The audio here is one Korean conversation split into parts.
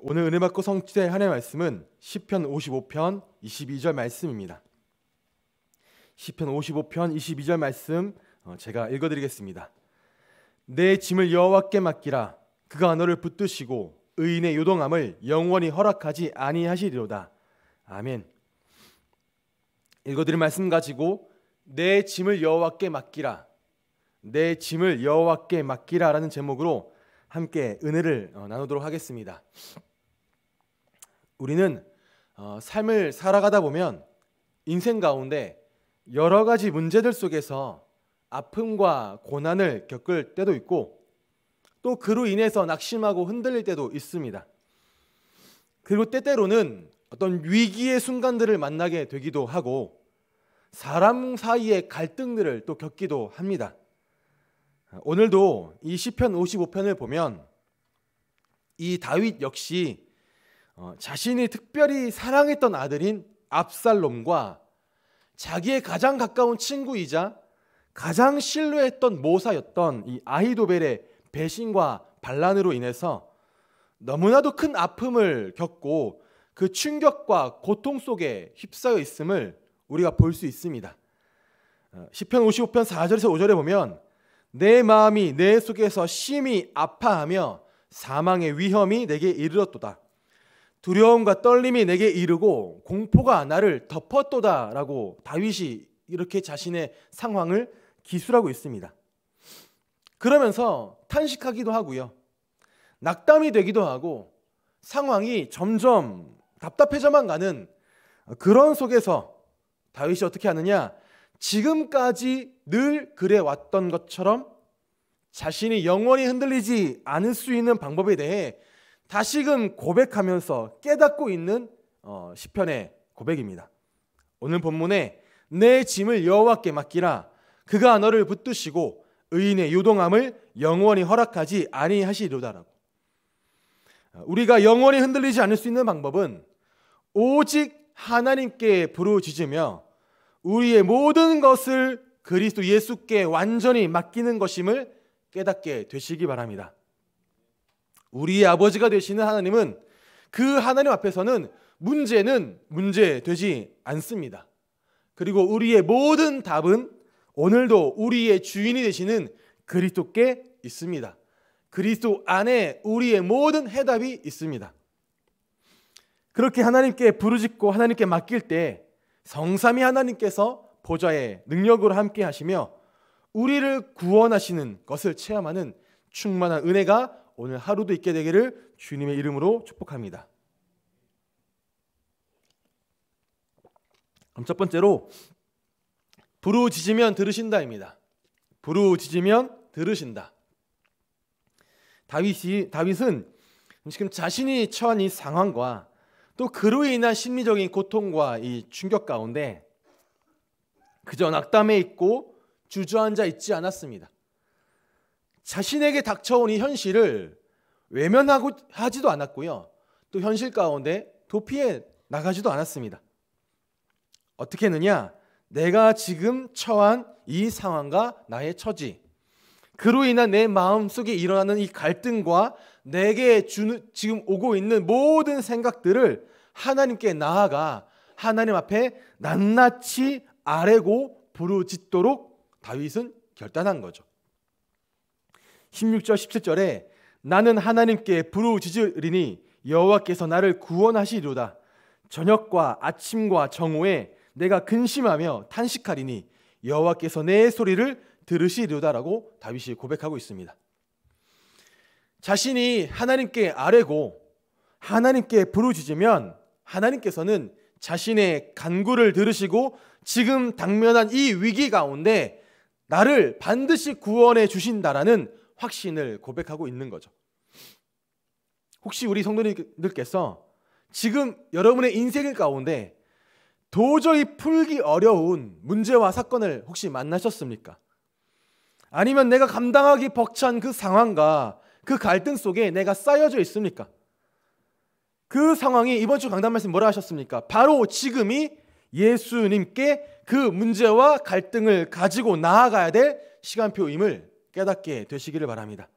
오늘 은혜 받고 성취될 하나님의 말씀은 시편 55편 22절 말씀입니다. 시편 55편 22절 말씀 어, 제가 읽어 드리겠습니다. 내 짐을 여호와께 맡기라 그가 너를 붙드시고 의인의 요동함을 영원히 허락하지 아니하시리로다. 아멘. 읽어 드린 말씀 가지고 내 짐을 여호와께 맡기라 내 짐을 여호와께 맡기라라는 제목으로 함께 은혜를 어, 나누도록 하겠습니다. 우리는 어, 삶을 살아가다 보면 인생 가운데 여러 가지 문제들 속에서 아픔과 고난을 겪을 때도 있고 또 그로 인해서 낙심하고 흔들릴 때도 있습니다. 그리고 때때로는 어떤 위기의 순간들을 만나게 되기도 하고 사람 사이의 갈등들을 또 겪기도 합니다. 오늘도 이 시편 55편을 보면 이 다윗 역시 어, 자신이 특별히 사랑했던 아들인 압살롬과 자기의 가장 가까운 친구이자 가장 신뢰했던 모사였던 이 아히도벨의 배신과 반란으로 인해서 너무나도 큰 아픔을 겪고 그 충격과 고통 속에 휩싸여 있음을 우리가 볼 수 있습니다. 어, 시편 55편 4절에서 5절에 보면 내 마음이 내 속에서 심히 아파하며 사망의 위험이 내게 이르렀도다. 두려움과 떨림이 내게 이르고 공포가 나를 덮었도다라고 다윗이 이렇게 자신의 상황을 기술하고 있습니다. 그러면서 탄식하기도 하고요. 낙담이 되기도 하고 상황이 점점 답답해져만 가는 그런 속에서 다윗이 어떻게 하느냐? 지금까지 늘 그래 왔던 것처럼 자신이 영원히 흔들리지 않을 수 있는 방법에 대해 다시금 고백하면서 깨닫고 있는 어, 시편의 고백입니다. 오늘 본문에 내 짐을 여호와께 맡기라 그가 너를 붙드시고 의인의 유동함을 영원히 허락하지 아니하시리로다라고. 우리가 영원히 흔들리지 않을 수 있는 방법은 오직 하나님께 부르짖으며 우리의 모든 것을 그리스도 예수께 완전히 맡기는 것임을 깨닫게 되시기 바랍니다. 우리의 아버지가 되시는 하나님은 그 하나님 앞에서는 문제는 문제되지 않습니다. 그리고 우리의 모든 답은 오늘도 우리의 주인이 되시는 그리스도께 있습니다. 그리스도 안에 우리의 모든 해답이 있습니다. 그렇게 하나님께 부르짖고 하나님께 맡길 때 성삼이 하나님께서 보좌의 능력으로 함께 하시며 우리를 구원하시는 것을 체험하는 충만한 은혜가 오늘 하루도 있게 되기를 주님의 이름으로 축복합니다. 그럼 첫 번째로 부르짖으면 들으신다입니다. 부르짖으면 들으신다. 다윗이 다윗은 지금 자신이 처한 이 상황과 또 그로 인한 심리적인 고통과 이 충격 가운데 그저 낙담해 있고 주저앉아 있지 않았습니다. 자신에게 닥쳐온 이 현실을 외면하고 하지도 않았고요. 또 현실 가운데 도피해 나가지도 않았습니다. 어떻게 느냐 내가 지금 처한 이 상황과 나의 처지, 그로 인한 내 마음속에 일어나는 이 갈등과 내게 주는 지금 오고 있는 모든 생각들을 하나님께 나아가 하나님 앞에 낱낱이 아래고 부르짖도록 다윗은 결단한 거죠. 16절 17절에 나는 하나님께 부르짖으리니 여호와께서 나를 구원하시리로다. 저녁과 아침과 정오에 내가 근심하며 탄식하리니 여호와께서 내 소리를 들으시리로다라고 다윗이 고백하고 있습니다. 자신이 하나님께 아뢰고 하나님께 부르짖으면 하나님께서는 자신의 간구를 들으시고 지금 당면한 이 위기 가운데 나를 반드시 구원해 주신다라는 확신을 고백하고 있는 거죠. 혹시 우리 성도님들께서 지금 여러분의 인생 가운데 도저히 풀기 어려운 문제와 사건을 혹시 만나셨습니까? 아니면 내가 감당하기 벅찬 그 상황과 그 갈등 속에 내가 쌓여져 있습니까? 그 상황이 이번 주 강단 말씀 뭐라 하셨습니까? 바로 지금이 예수님께 그 문제와 갈등을 가지고 나아가야 될 시간표임을 깨닫게 되시기를 바랍니다.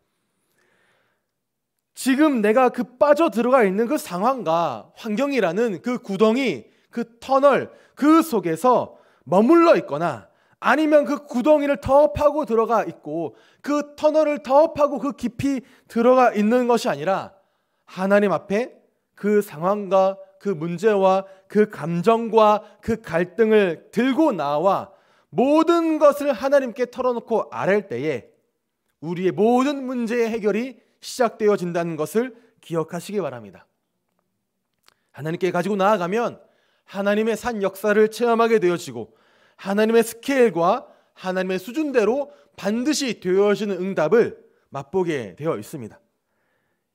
지금 내가 그 빠져 들어가 있는 그 상황과 환경이라는 그 구덩이, 그 터널, 그 속에서 머물러 있거나 아니면 그 구덩이를 더 파고 들어가 있고 그 터널을 더 파고 그 깊이 들어가 있는 것이 아니라 하나님 앞에 그 상황과 그 문제와 그 감정과 그 갈등을 들고 나와 모든 것을 하나님께 털어놓고 아랠 때에 우리의 모든 문제의 해결이 시작되어진다는 것을 기억하시기 바랍니다. 하나님께 가지고 나아가면 하나님의 산 역사를 체험하게 되어지고 하나님의 스케일과 하나님의 수준대로 반드시 되어지는 응답을 맛보게 되어 있습니다.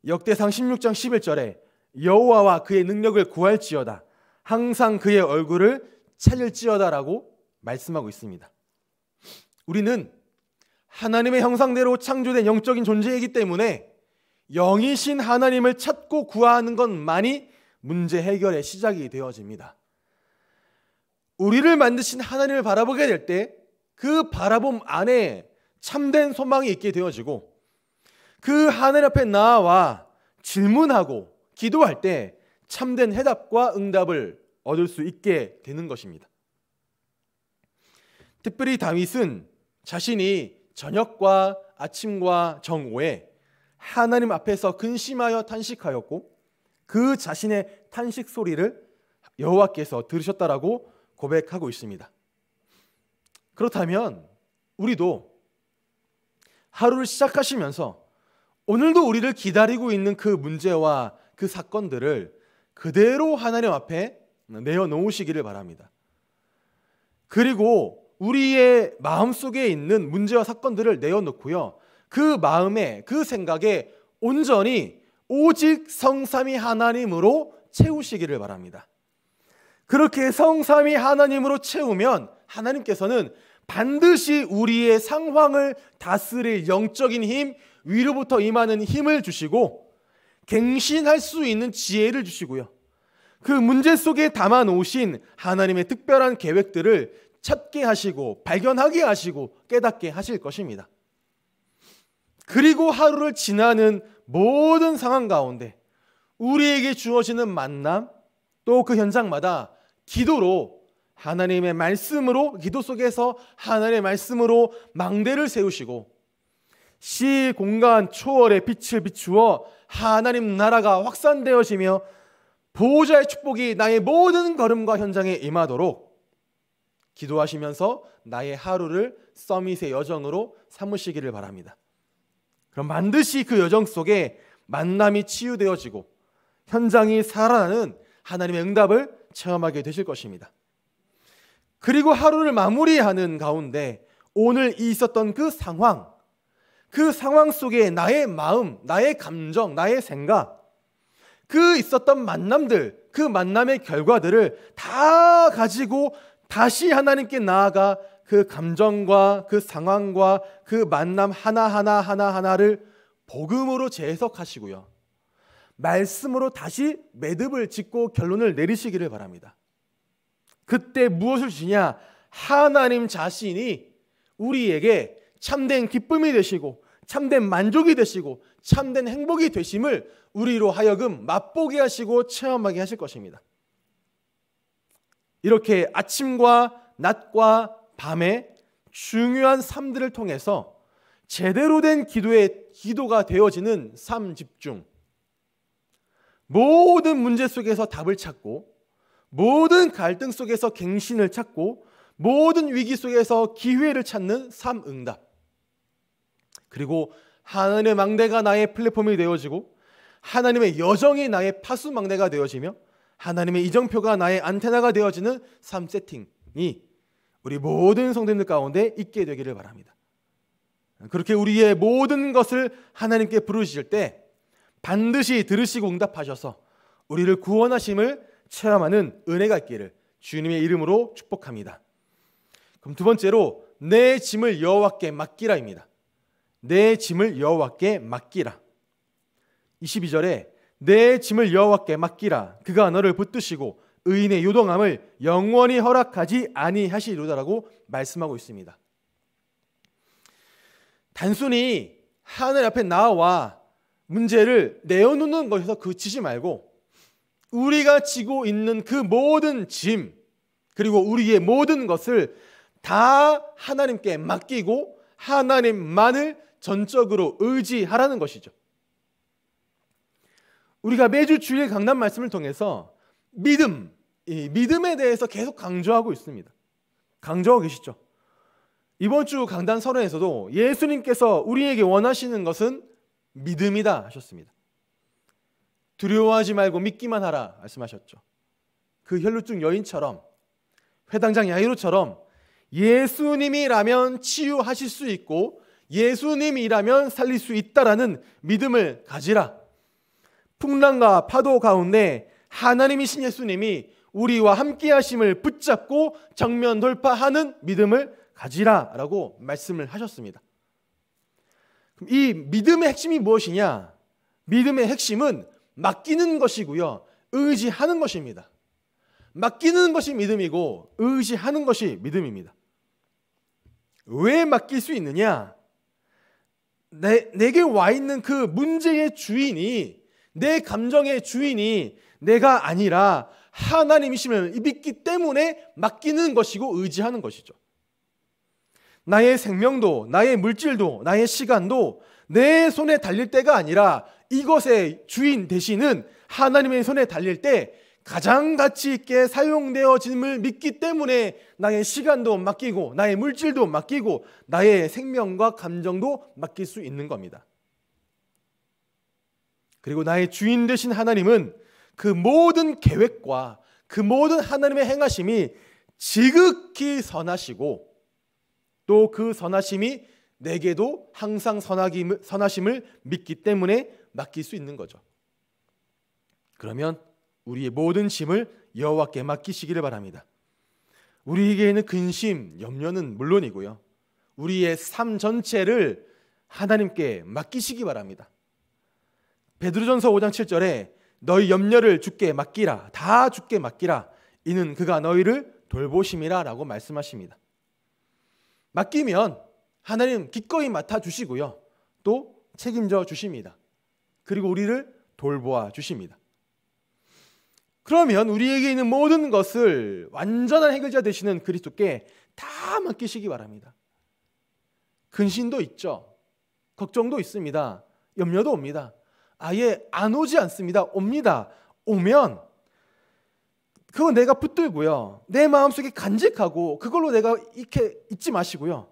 역대상 16장 11절에 여호와와 그의 능력을 구할지어다 항상 그의 얼굴을 찾을지어다라고 말씀하고 있습니다. 우리는 하나님의 형상대로 창조된 영적인 존재이기 때문에 영이신 하나님을 찾고 구하는 것만이 문제 해결의 시작이 되어집니다. 우리를 만드신 하나님을 바라보게 될 때 그 바라봄 안에 참된 소망이 있게 되어지고 그 하늘 앞에 나와 질문하고 기도할 때 참된 해답과 응답을 얻을 수 있게 되는 것입니다. 특별히 다윗은 자신이 저녁과 아침과 정오에 하나님 앞에서 근심하여 탄식하였고 그 자신의 탄식 소리를 여호와께서 들으셨다라고 고백하고 있습니다. 그렇다면 우리도 하루를 시작하시면서 오늘도 우리를 기다리고 있는 그 문제와 그 사건들을 그대로 하나님 앞에 내어놓으시기를 바랍니다. 그리고 우리의 마음 속에 있는 문제와 사건들을 내어놓고요. 그 마음에, 그 생각에 온전히 오직 성삼위 하나님으로 채우시기를 바랍니다. 그렇게 성삼이 하나님으로 채우면 하나님께서는 반드시 우리의 상황을 다스릴 영적인 힘, 위로부터 임하는 힘을 주시고 갱신할 수 있는 지혜를 주시고요. 그 문제 속에 담아 놓으신 하나님의 특별한 계획들을 찾게 하시고 발견하게 하시고 깨닫게 하실 것입니다. 그리고 하루를 지나는 모든 상황 가운데 우리에게 주어지는 만남, 또그 현장마다 기도로 하나님의 말씀으로 기도 속에서 하나님의 말씀으로 망대를 세우시고 시 공간 초월의 빛을 비추어 하나님 나라가 확산되어지며 보호자의 축복이 나의 모든 걸음과 현장에 임하도록 기도하시면서 나의 하루를 서밋의 여정으로 삼으시기를 바랍니다. 그럼 반드시 그 여정 속에 만남이 치유되어지고 현장이 살아나는 하나님의 응답을 체험하게 되실 것입니다. 그리고 하루를 마무리하는 가운데 오늘 있었던 그 상황, 그 상황 속에 나의 마음, 나의 감정, 나의 생각, 그 있었던 만남들, 그 만남의 결과들을 다 가지고 다시 하나님께 나아가 그 감정과 그 상황과 그 만남 하나하나 하나하나를 복음으로 재해석하시고요. 말씀으로 다시 매듭을 짓고 결론을 내리시기를 바랍니다. 그때 무엇을 주냐? 하나님 자신이 우리에게 참된 기쁨이 되시고 참된 만족이 되시고 참된 행복이 되심을 우리로 하여금 맛보게 하시고 체험하게 하실 것입니다. 이렇게 아침과 낮과 밤에 중요한 삶들을 통해서 제대로 된 기도의 기도가 되어지는 삶 집중 모든 문제 속에서 답을 찾고 모든 갈등 속에서 갱신을 찾고 모든 위기 속에서 기회를 찾는 삼응답. 그리고 하나님의 망대가 나의 플랫폼이 되어지고 하나님의 여정이 나의 파수망대가 되어지며 하나님의 이정표가 나의 안테나가 되어지는 삶 세팅이 우리 모든 성도님들 가운데 있게 되기를 바랍니다. 그렇게 우리의 모든 것을 하나님께 부르실 때 반드시 들으시고 응답하셔서 우리를 구원하심을 체험하는 은혜가 있기를 주님의 이름으로 축복합니다. 그럼 두 번째로 내 짐을 여호와께 맡기라입니다. 내 짐을 여호와께 맡기라. 22절에 내 짐을 여호와께 맡기라. 그가 너를 붙드시고 의인의 요동함을 영원히 허락하지 아니하시리로다라고 말씀하고 있습니다. 단순히 하늘 앞에 나와 문제를 내어놓는 것에서 그치지 말고 우리가 지고 있는 그 모든 짐 그리고 우리의 모든 것을 다 하나님께 맡기고 하나님만을 전적으로 의지하라는 것이죠. 우리가 매주 주일 강단 말씀을 통해서 믿음, 믿음에 대해서 계속 강조하고 있습니다. 강조하고 계시죠? 이번 주 강단 서론에서도 예수님께서 우리에게 원하시는 것은 믿음이다 하셨습니다. 두려워하지 말고 믿기만 하라 말씀하셨죠. 그 혈루증 여인처럼 회당장 야이로처럼 예수님이라면 치유하실 수 있고 예수님이라면 살릴 수 있다라는 믿음을 가지라. 풍랑과 파도 가운데 하나님이신 예수님이 우리와 함께 하심을 붙잡고 정면 돌파하는 믿음을 가지라라고 말씀을 하셨습니다. 이 믿음의 핵심이 무엇이냐? 믿음의 핵심은 맡기는 것이고요. 의지하는 것입니다. 맡기는 것이 믿음이고 의지하는 것이 믿음입니다. 왜 맡길 수 있느냐? 내, 내게 와 있는 그 문제의 주인이 내 감정의 주인이 내가 아니라 하나님이심을 믿기 때문에 맡기는 것이고 의지하는 것이죠. 나의 생명도, 나의 물질도, 나의 시간도 내 손에 달릴 때가 아니라 이것의 주인 대신은 하나님의 손에 달릴 때 가장 가치 있게 사용되어짐을 믿기 때문에 나의 시간도 맡기고 나의 물질도 맡기고 나의 생명과 감정도 맡길 수 있는 겁니다. 그리고 나의 주인 되신 하나님은 그 모든 계획과 그 모든 하나님의 행하심이 지극히 선하시고 또그 선하심이 내게도 항상 선하심을 믿기 때문에 맡길 수 있는 거죠. 그러면 우리의 모든 짐을 여호와께 맡기시기를 바랍니다. 우리에게는 근심, 염려는 물론이고요. 우리의 삶 전체를 하나님께 맡기시기 바랍니다. 베드로전서 5장 7절에 너희 염려를 주께 맡기라 다 주께 맡기라 이는 그가 너희를 돌보심이라라고 말씀하십니다. 맡기면 하나님 기꺼이 맡아 주시고요. 또 책임져 주십니다. 그리고 우리를 돌보아 주십니다. 그러면 우리에게 있는 모든 것을 완전한 해결자 되시는 그리스도께 다 맡기시기 바랍니다. 근심도 있죠. 걱정도 있습니다. 염려도 옵니다. 아예 안 오지 않습니다. 옵니다. 오면 그거 내가 붙들고요. 내 마음속에 간직하고 그걸로 내가 이렇게 잊지 마시고요.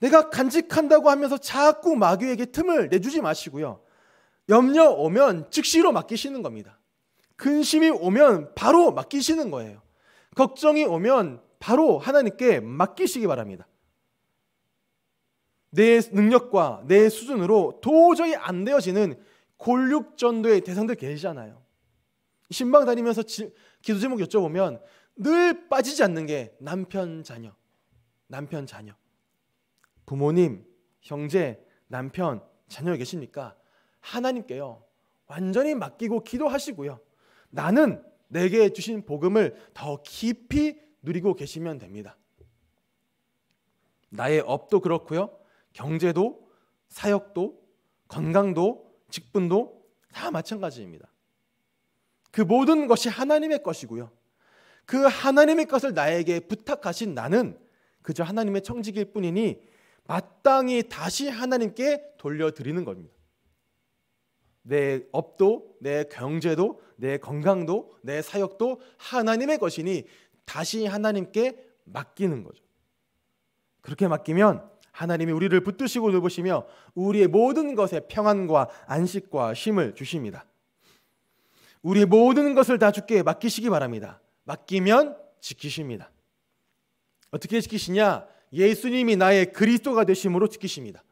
내가 간직한다고 하면서 자꾸 마귀에게 틈을 내주지 마시고요. 염려 오면 즉시로 맡기시는 겁니다. 근심이 오면 바로 맡기시는 거예요. 걱정이 오면 바로 하나님께 맡기시기 바랍니다. 내 능력과 내 수준으로 도저히 안 되어지는 골육전도의 대상들 계시잖아요. 신방 다니면서 지, 기도 제목 여쭤보면 늘 빠지지 않는 게 남편 자녀, 남편 자녀, 부모님, 형제, 남편, 자녀 계십니까? 하나님께요 완전히 맡기고 기도하시고요. 나는 내게 주신 복음을 더 깊이 누리고 계시면 됩니다. 나의 업도 그렇고요. 경제도, 사역도, 건강도, 직분도 다 마찬가지입니다. 그 모든 것이 하나님의 것이고요. 그 하나님의 것을 나에게 부탁하신 나는 그저 하나님의 청지기일 뿐이니 마땅히 다시 하나님께 돌려드리는 겁니다. 내 업도, 내 경제도, 내 건강도, 내 사역도 하나님의 것이니 다시 하나님께 맡기는 거죠. 그렇게 맡기면 하나님이 우리를 붙드시고 돌보시며 우리의 모든 것에 평안과 안식과 힘을 주십니다. 우리의 모든 것을 다 주께 맡기시기 바랍니다. 맡기면 지키십니다. 어떻게 지키시냐? 예수님이 나의 그리스도가 되심으로 지키십니다.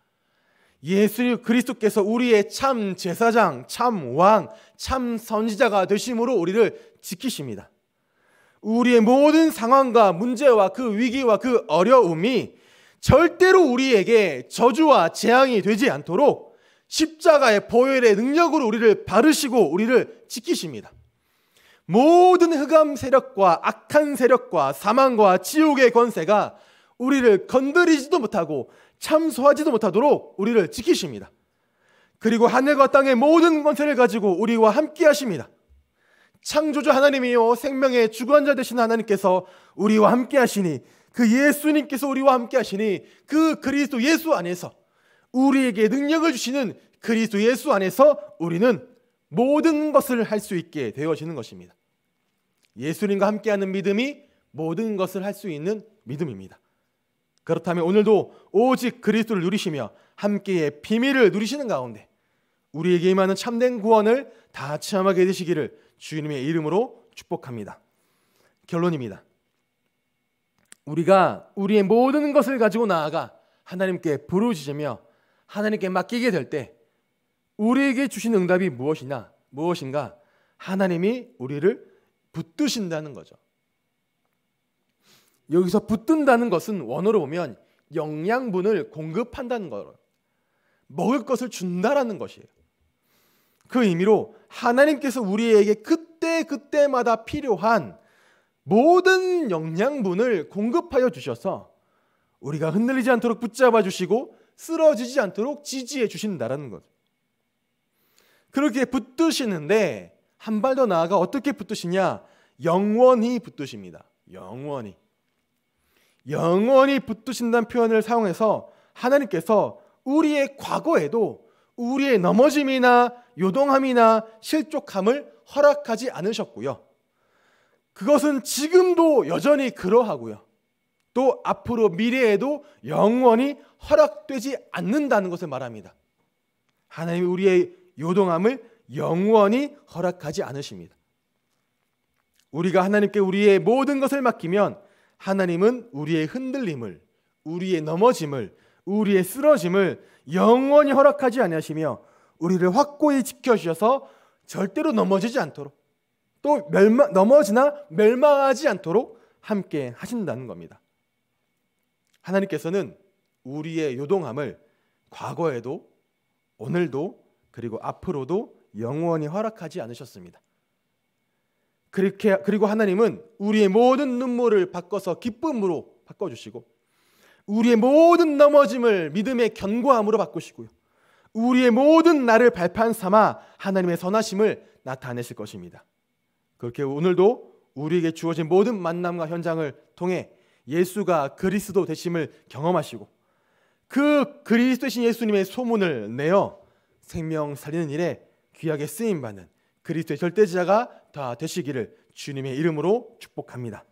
예수 그리스도께서 우리의 참 제사장, 참 왕, 참 선지자가 되심으로 우리를 지키십니다. 우리의 모든 상황과 문제와 그 위기와 그 어려움이 절대로 우리에게 저주와 재앙이 되지 않도록 십자가의 보혈의 능력으로 우리를 바르시고 우리를 지키십니다. 모든 흑암 세력과 악한 세력과 사망과 지옥의 권세가 우리를 건드리지도 못하고 참소하지도 못하도록 우리를 지키십니다. 그리고 하늘과 땅의 모든 권세를 가지고 우리와 함께 하십니다. 창조주 하나님이요 생명의 주관자 되신 하나님께서 우리와 함께 하시니 그 예수님께서 우리와 함께 하시니 그 그리스도 예수 안에서 우리에게 능력을 주시는 그리스도 예수 안에서 우리는 모든 것을 할 수 있게 되어지는 것입니다. 예수님과 함께하는 믿음이 모든 것을 할 수 있는 믿음입니다. 그렇다면 오늘도 오직 그리스도를 누리시며 함께의 비밀을 누리시는 가운데 우리에게 임하는 참된 구원을 다 체험하게 되시기를 주님의 이름으로 축복합니다. 결론입니다. 우리가 우리의 모든 것을 가지고 나아가 하나님께 부르짖으며 하나님께 맡기게 될 때 우리에게 주신 응답이 무엇이냐 무엇인가 하나님이 우리를 붙드신다는 거죠. 여기서 붙든다는 것은 원어로 보면 영양분을 공급한다는 거예요. 먹을 것을 준다라는 것이에요. 그 의미로 하나님께서 우리에게 그때 그때마다 필요한 모든 영양분을 공급하여 주셔서 우리가 흔들리지 않도록 붙잡아 주시고 쓰러지지 않도록 지지해 주신다라는 것. 그렇게 붙드시는데 한 발 더 나아가 어떻게 붙드시냐? 영원히 붙드십니다. 영원히. 영원히 붙드신다는 표현을 사용해서 하나님께서 우리의 과거에도 우리의 넘어짐이나 요동함이나 실족함을 허락하지 않으셨고요. 그것은 지금도 여전히 그러하고요. 또 앞으로 미래에도 영원히 허락되지 않는다는 것을 말합니다. 하나님이 우리의 요동함을 영원히 허락하지 않으십니다. 우리가 하나님께 우리의 모든 것을 맡기면 하나님은 우리의 흔들림을, 우리의 넘어짐을, 우리의 쓰러짐을 영원히 허락하지 아니시며 우리를 확고히 지켜주셔서 절대로 넘어지지 않도록 또 멸망, 넘어지나 멸망하지 않도록 함께 하신다는 겁니다. 하나님께서는 우리의 요동함을 과거에도 오늘도 그리고 앞으로도 영원히 허락하지 않으셨습니다. 그렇게 그리고 하나님은 우리의 모든 눈물을 바꿔서 기쁨으로 바꿔 주시고 우리의 모든 넘어짐을 믿음의 견고함으로 바꾸시고요. 우리의 모든 나를 발판 삼아 하나님의 선하심을 나타내실 것입니다. 그렇게 오늘도 우리에게 주어진 모든 만남과 현장을 통해 예수가 그리스도 되심을 경험하시고 그 그리스도 신 예수님의 소문을 내어 생명 살리는 일에 귀하게 쓰임 받는 그리스도의 절대자가 지다 되시기를 주님의 이름으로 축복합니다.